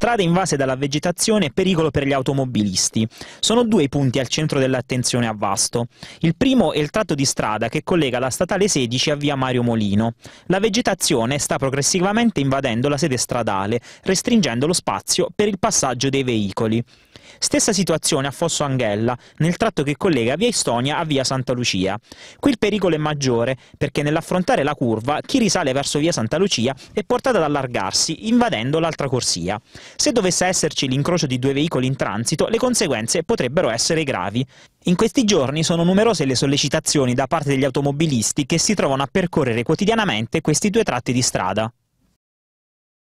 strade invase dalla vegetazione e pericolo per gli automobilisti. Sono due i punti al centro dell'attenzione a Vasto. Il primo è il tratto di strada che collega la statale 16 a via Mario Molino. La vegetazione sta progressivamente invadendo la sede stradale, restringendo lo spazio per il passaggio dei veicoli. Stessa situazione a Fosso Anghella, nel tratto che collega via Istonia a via Santa Lucia. Qui il pericolo è maggiore, perché nell'affrontare la curva, chi risale verso via Santa Lucia è portato ad allargarsi, invadendo l'altra corsia. Se dovesse esserci l'incrocio di due veicoli in transito, le conseguenze potrebbero essere gravi. In questi giorni sono numerose le sollecitazioni da parte degli automobilisti che si trovano a percorrere quotidianamente questi due tratti di strada.